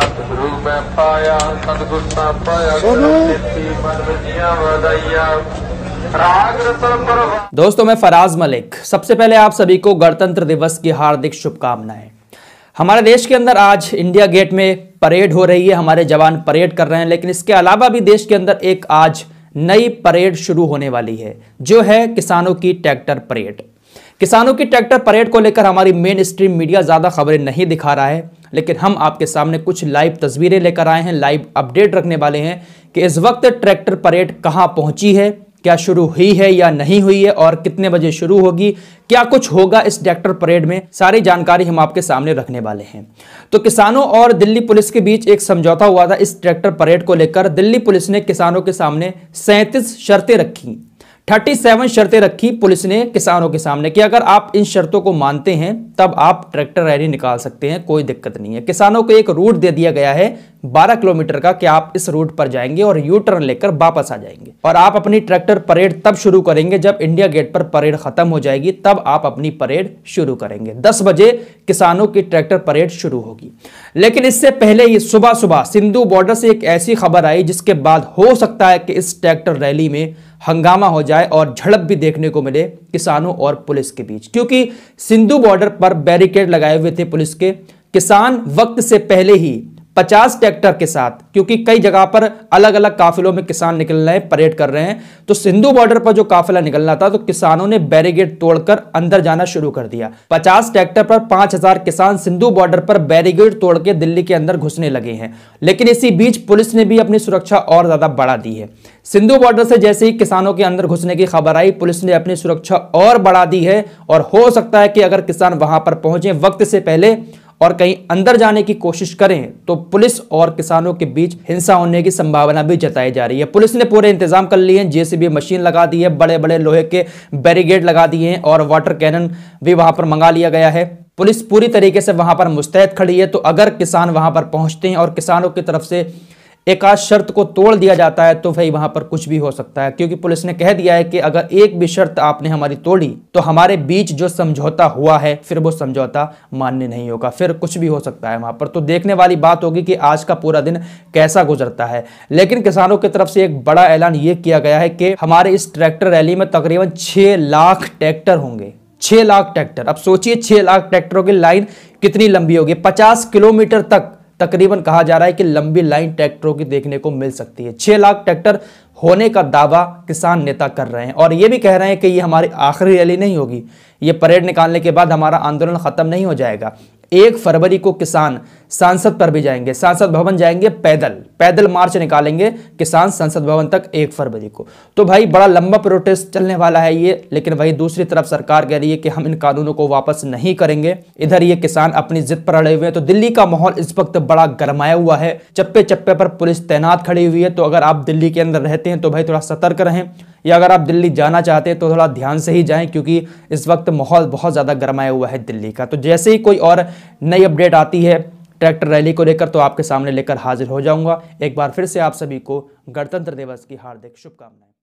सतगुरु मैं पाया सतगुरु मैं पाया बधाइया दोस्तों मैं फराज मलिक सबसे पहले आप सभी को गणतंत्र दिवस की हार्दिक शुभकामनाएं हमारे देश के अंदर आज इंडिया गेट में परेड हो रही है हमारे जवान परेड कर रहे हैं लेकिन इसके अलावा भी देश के अंदर एक आज नई परेड शुरू होने वाली है जो है किसानों की ट्रैक्टर परेड किसानों की ट्रैक्टर परेड को लेकर हमारी मेन स्ट्रीम मीडिया ज़्यादा खबरें नहीं दिखा रहा है लेकिन हम आपके सामने कुछ लाइव तस्वीरें लेकर आए हैं लाइव अपडेट रखने वाले हैं कि इस वक्त ट्रैक्टर परेड कहाँ पहुँची है क्या शुरू हुई है या नहीं हुई है और कितने बजे शुरू होगी क्या कुछ होगा इस ट्रैक्टर परेड में सारी जानकारी हम आपके सामने रखने वाले हैं तो किसानों और दिल्ली पुलिस के बीच एक समझौता हुआ था इस ट्रैक्टर परेड को लेकर दिल्ली पुलिस ने किसानों के सामने सैंतीस शर्तें रखी थर्टी सेवन शर्तें रखी पुलिस ने किसानों के सामने कि अगर आप इन शर्तों को मानते हैं तब आप ट्रैक्टर रैली निकाल सकते हैं कोई दिक्कत नहीं है किसानों को एक रूट दे दिया गया है 12 किलोमीटर का कि आप इस रूट पर जाएंगे और यू टर्न लेकर वापस आ जाएंगे और आप अपनी ट्रैक्टर परेड तब शुरू करेंगे जब इंडिया गेट पर परेड खत्म हो जाएगी तब आप अपनी परेड शुरू करेंगे 10 बजे किसानों की ट्रैक्टर परेड शुरू होगी लेकिन इससे पहले ही सुबह सुबह सिंधु बॉर्डर से एक ऐसी खबर आई जिसके बाद हो सकता है कि इस ट्रैक्टर रैली में हंगामा हो जाए और झड़प भी देखने को मिले किसानों और पुलिस के बीच क्योंकि सिंधु बॉर्डर पर बैरिकेड लगाए हुए थे पुलिस के किसान वक्त से पहले ही पचास ट्रैक्टर के साथ क्योंकि कई जगह पर अलग अलग काफिलों में किसान निकल रहे हैं परेड कर रहे हैं तो सिंधु बॉर्डर पर जो काफिला निकलना था तो किसानों ने बैरिगेड तोड़कर अंदर जाना शुरू कर दिया पचास ट्रैक्टर पर पांच हजार किसान सिंधु बॉर्डर पर बैरिगेड तोड़ के दिल्ली के अंदर घुसने लगे हैं लेकिन इसी बीच पुलिस ने भी अपनी सुरक्षा और ज्यादा बढ़ा दी है सिंधु बॉर्डर से जैसे ही किसानों के अंदर घुसने की खबर आई पुलिस ने अपनी सुरक्षा और बढ़ा दी है और हो सकता है कि अगर किसान वहां पर पहुंचे वक्त से पहले और कहीं अंदर जाने की कोशिश करें तो पुलिस और किसानों के बीच हिंसा होने की संभावना भी जताई जा रही है पुलिस ने पूरे इंतजाम कर लिए हैं जेसीबी मशीन लगा दी है बड़े बड़े लोहे के बैरिगेड लगा दिए हैं और वाटर कैनन भी वहां पर मंगा लिया गया है पुलिस पूरी तरीके से वहां पर मुस्तैद खड़ी है तो अगर किसान वहां पर पहुंचते हैं और किसानों की तरफ से एक शर्त को तोड़ दिया जाता है तो भाई वहां पर कुछ भी हो सकता है क्योंकि पुलिस ने कह दिया है कि अगर एक भी शर्त आपने हमारी तोड़ी तो हमारे बीच जो समझौता हुआ है फिर वो समझौता मान्य नहीं होगा फिर कुछ भी हो सकता है वहां पर तो देखने वाली बात होगी कि आज का पूरा दिन कैसा गुजरता है लेकिन किसानों की तरफ से एक बड़ा ऐलान ये किया गया है कि हमारे इस ट्रैक्टर रैली में तकरीबन छह लाख ट्रैक्टर होंगे छह लाख ट्रैक्टर अब सोचिए छह लाख ट्रैक्टरों की लाइन कितनी लंबी होगी पचास किलोमीटर तक तकरीबन कहा जा रहा है कि लंबी लाइन ट्रैक्टरों की देखने को मिल सकती है छह लाख ट्रैक्टर होने का दावा किसान नेता कर रहे हैं और ये भी कह रहे हैं कि ये हमारी आखिरी रैली नहीं होगी ये परेड निकालने के बाद हमारा आंदोलन ख़त्म नहीं हो जाएगा एक फरवरी को किसान सांसद पर भी जाएंगे सांसद भवन जाएंगे पैदल पैदल मार्च निकालेंगे किसान संसद भवन तक एक फरवरी को तो भाई बड़ा लंबा प्रोटेस्ट चलने वाला है ये लेकिन वही दूसरी तरफ सरकार कह रही है कि हम इन कानूनों को वापस नहीं करेंगे इधर ये किसान अपनी जिद पर अड़े हुए हैं तो दिल्ली का माहौल इस वक्त बड़ा गरमाया हुआ है चप्पे चप्पे पर पुलिस तैनात खड़ी हुई है तो अगर आप दिल्ली के अंदर रहते हैं हैं तो भाई थोड़ा सतर्क रहें या अगर आप दिल्ली जाना चाहते हैं तो थोड़ा ध्यान से ही जाएं क्योंकि इस वक्त माहौल बहुत ज़्यादा गर्माया हुआ है दिल्ली का तो जैसे ही कोई और नई अपडेट आती है ट्रैक्टर रैली को लेकर तो आपके सामने लेकर हाजिर हो जाऊंगा एक बार फिर से आप सभी को गणतंत्र दिवस की हार्दिक शुभकामनाएं